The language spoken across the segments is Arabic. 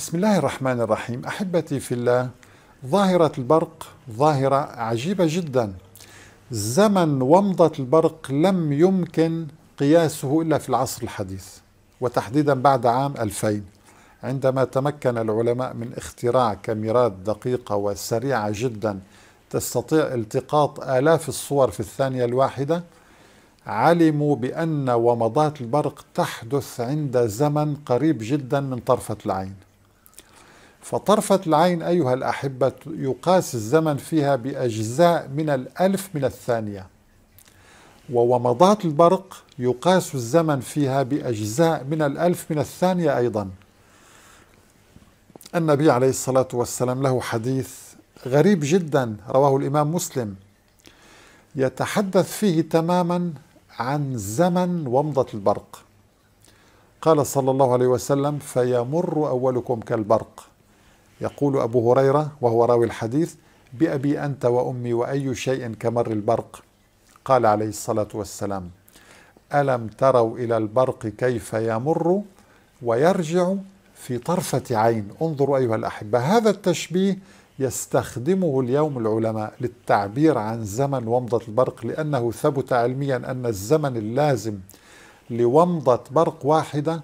بسم الله الرحمن الرحيم احبتي في الله ظاهره البرق ظاهره عجيبه جدا زمن ومضه البرق لم يمكن قياسه الا في العصر الحديث وتحديدا بعد عام 2000 عندما تمكن العلماء من اختراع كاميرات دقيقه وسريعه جدا تستطيع التقاط الاف الصور في الثانيه الواحده علموا بأن ومضات البرق تحدث عند زمن قريب جدا من طرفة العين فطرفة العين أيها الأحبة يقاس الزمن فيها بأجزاء من الألف من الثانية وومضات البرق يقاس الزمن فيها بأجزاء من الألف من الثانية أيضا النبي عليه الصلاة والسلام له حديث غريب جدا رواه الإمام مسلم يتحدث فيه تماما عن زمن ومضة البرق قال صلى الله عليه وسلم فيمر أولكم كالبرق يقول أبو هريرة وهو راوي الحديث بأبي أنت وأمي وأي شيء كمر البرق قال عليه الصلاة والسلام ألم تروا إلى البرق كيف يمر ويرجع في طرفة عين انظروا أيها الأحبة هذا التشبيه يستخدمه اليوم العلماء للتعبير عن زمن ومضة البرق لأنه ثبت علميا أن الزمن اللازم لومضة برق واحدة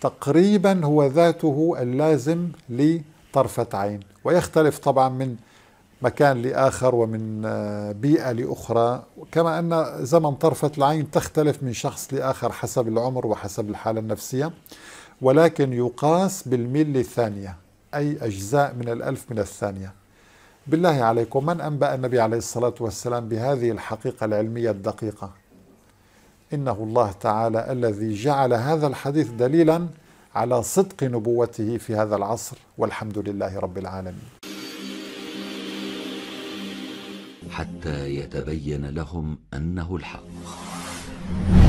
تقريبا هو ذاته اللازم ل طرفة عين ويختلف طبعا من مكان لآخر ومن آه، بيئة لأخرى كما أن زمن طرفة العين تختلف من شخص لآخر حسب العمر وحسب الحالة النفسية ولكن يقاس بالميل الثانية أي أجزاء من الألف من الثانية بالله عليكم من أنبأ النبي عليه الصلاة والسلام بهذه الحقيقة العلمية الدقيقة إنه الله تعالى الذي جعل هذا الحديث دليلا على صدق نبوته في هذا العصر والحمد لله رب العالمين حتى يتبين لهم انه الحق